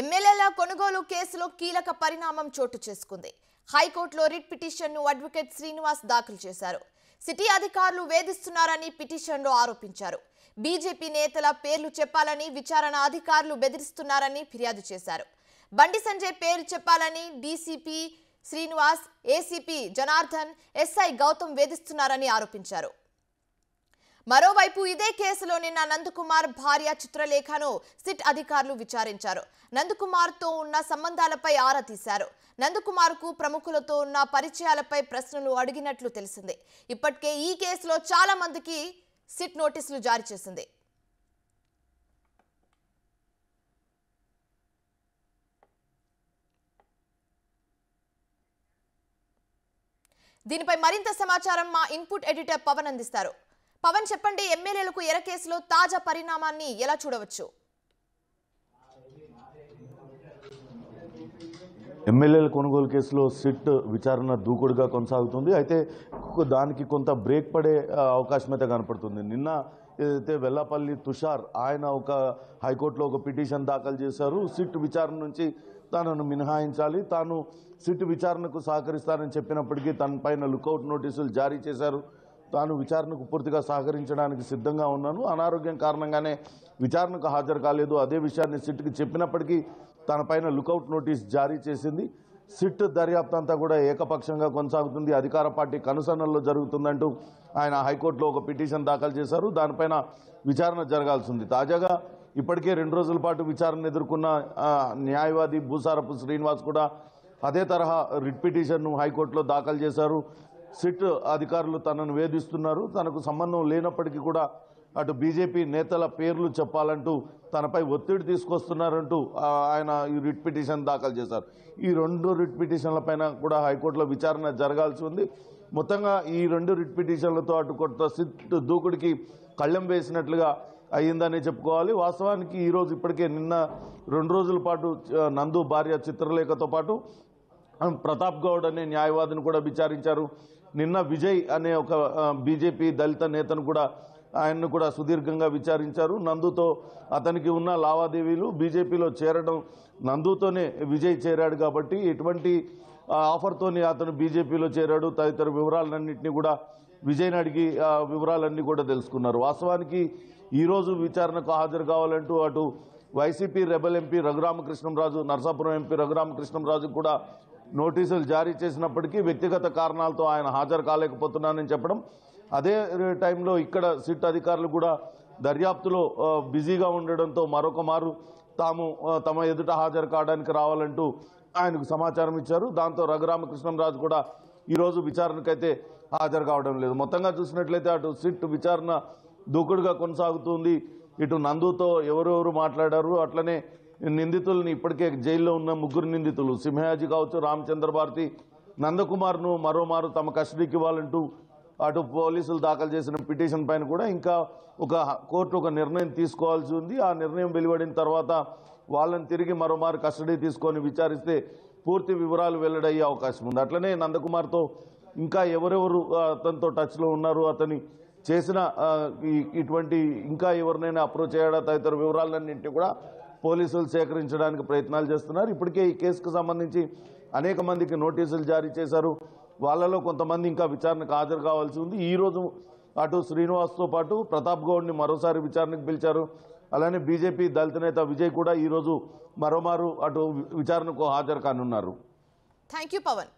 ఎమ్మెల్యేల కొనుగోలు కేసులో కీలక పరిణామం చోటు చేసుకుంది హైకోర్టులో రిట్ పిటిషన్ను అడ్వకేట్ శ్రీనివాస్ దాఖలు చేశారు సిటీ అధికారులు వేధిస్తున్నారని పిటిషన్లో ఆరోపించారు బీజేపీ నేతల పేర్లు చెప్పాలని విచారణ అధికారులు బెదిరిస్తున్నారని ఫిర్యాదు చేశారు బండి సంజయ్ పేరు చెప్పాలని DCP Srinivas ACP Janardhan SI Gautam వేధిస్తున్నారని ఆరోపించారు మరోవైపు ఇదే కేసులో నిన్న నందకుమార్ భార్య చిత్రలేఖను సిట్ అధికారులు విచారించారు నందకుమార్తో ఉన్న సంబంధాలపై ఆరా తీశారు నందకుమార్కు ప్రముఖులతో ఉన్న పరిచయాలపై ప్రశ్నలు అడిగినట్లు తెలిసింది ఇప్పటికే ఈ కేసులో చాలా మందికి సిట్ నోటీసులు జారీ చేసింది దీనిపై మరింత సమాచారం మా ఇన్పుట్ ఎడిటర్ పవన్ అందిస్తారు పవన్ చెప్పండి ఎమ్మెల్యేలకు ఎర కేసులో తాజా పరిణామాన్ని ఎలా చూడవచ్చు ఎమ్మెల్యేల కొనుగోలు కేసులో సిట్ విచారణ దూకుడుగా కొనసాగుతుంది అయితే దానికి కొంత బ్రేక్ పడే అవకాశం అయితే కనపడుతుంది నిన్న ఏదైతే వెల్లపల్లి తుషార్ ఆయన ఒక హైకోర్టులో ఒక పిటిషన్ దాఖలు చేశారు సిట్ విచారణ నుంచి తనను మినహాయించాలి తాను సిట్ విచారణకు సహకరిస్తానని చెప్పినప్పటికీ తనపైన లుకౌట్ నోటీసులు జారీ చేశారు తాను విచారణకు పూర్తిగా సహకరించడానికి సిద్ధంగా ఉన్నాను అనారోగ్యం కారణంగానే విచారణకు హాజరు కాలేదు అదే విషయాన్ని సిట్కి చెప్పినప్పటికీ తన పైన లుకౌట్ నోటీస్ జారీ చేసింది సిట్ దర్యాప్తు అంతా కూడా ఏకపక్షంగా కొనసాగుతుంది అధికార పార్టీ కనుసన్నల్లో జరుగుతుందంటూ ఆయన హైకోర్టులో ఒక పిటిషన్ దాఖలు చేశారు దానిపైన విచారణ జరగాల్సింది తాజాగా ఇప్పటికే రెండు రోజుల పాటు విచారణ ఎదుర్కొన్న న్యాయవాది భూసారపు శ్రీనివాస్ కూడా అదే తరహా రిట్ పిటిషన్ను హైకోర్టులో దాఖలు చేశారు సిట్ అధికారులు తనను వేధిస్తున్నారు తనకు సంబంధం లేనప్పటికీ కూడా అటు బీజేపీ నేతల పేర్లు చెప్పాలంటూ తనపై ఒత్తిడి తీసుకొస్తున్నారంటూ ఆయన ఈ రిట్ పిటిషన్ దాఖలు చేశారు ఈ రెండు రిట్ పిటిషన్లపైన కూడా హైకోర్టులో విచారణ జరగాల్సి ఉంది మొత్తంగా ఈ రెండు రిట్ పిటిషన్లతో అటు కొత్త సిట్ దూకుడికి కళ్ళెం వేసినట్లుగా అయ్యిందనే చెప్పుకోవాలి వాస్తవానికి ఈరోజు ఇప్పటికే నిన్న రెండు రోజుల పాటు నందు భార్య చిత్రలేఖతో పాటు ప్రతాప్ గౌడ్ అనే న్యాయవాదిని కూడా విచారించారు నిన్న విజయ్ అనే ఒక బీజేపీ దళిత నేతను కూడా ఆయన్ను కూడా సుదీర్ఘంగా విచారించారు నందుతో అతనికి ఉన్న లావాదేవీలు బీజేపీలో చేరడం నందుతోనే విజయ్ చేరాడు కాబట్టి ఎటువంటి ఆఫర్తోని అతను బీజేపీలో చేరాడు తదితర వివరాలన్నింటినీ కూడా విజయ్ని అడిగి ఆ వివరాలన్నీ కూడా తెలుసుకున్నారు వాస్తవానికి ఈరోజు విచారణకు హాజరు కావాలంటూ అటు YCP rebel MP Raghurama Krishnam Raju Narsapuram MP Raghurama Krishnam Raju కూడా నోటీసులు జారీ చేసినప్పటికీ వ్యక్తిగత కారణాలతో ఆయన హాజరు కాలేకపోతున్నానని చెప్పడం అదే టైంలో ఇక్కడ సిట్ అధికారులు కూడా దర్యాప్తులో బిజీగా ఉండడంతో మరొక మారు తాము తమ ఎదుట హాజరు కావడానికి రావాలంటూ ఆయనకు సమాచారం ఇచ్చారు దాంతో రాజు కూడా ఈరోజు విచారణకైతే హాజరు కావడం లేదు మొత్తంగా చూసినట్లయితే అటు సిట్ విచారణ దూకుడుగా కొనసాగుతుంది ఇటు నందుతో ఎవరెవరు మాట్లాడారు అట్లనే నిందితుల్ని ఇప్పటికే జైల్లో ఉన్న ముగ్గురు నిందితులు సింహయాజీ కావచ్చు రామచంద్ర భారతి నందకుమార్ను మరోమారు తమ కస్టడీకి ఇవ్వాలంటూ అటు పోలీసులు దాఖలు చేసిన పిటిషన్ పైన కూడా ఇంకా ఒక కోర్టు ఒక నిర్ణయం తీసుకోవాల్సి ఉంది ఆ నిర్ణయం వెలువడిన తర్వాత వాళ్ళని తిరిగి మరోమారు కస్టడీ తీసుకొని విచారిస్తే పూర్తి వివరాలు వెల్లడయ్యే అవకాశం ఉంది అట్లనే నందకుమార్తో ఇంకా ఎవరెవరు అతనితో టచ్లో ఉన్నారు అతని చేసిన ఇటువంటి ఇంకా ఎవరినైనా అప్రోచ్ చేయడా తదితర వివరాలన్నింటినీ కూడా పోలీసులు సేకరించడానికి ప్రయత్నాలు చేస్తున్నారు ఇప్పటికే ఈ కేసుకు సంబంధించి అనేక మందికి నోటీసులు జారీ చేశారు వాళ్ళలో కొంతమంది ఇంకా విచారణకు హాజరు కావాల్సి ఉంది ఈరోజు అటు శ్రీనివాస్తో పాటు ప్రతాప్ గౌడ్ని మరోసారి విచారణకు పిలిచారు అలానే బీజేపీ దళిత నేత విజయ్ కూడా ఈరోజు మరోమారు అటు విచారణకు హాజరు కానున్నారు థ్యాంక్ పవన్